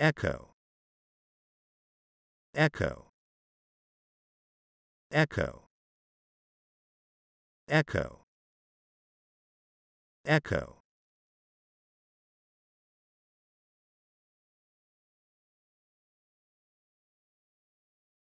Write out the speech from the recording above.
Echo. Echo. Echo. Echo. Echo.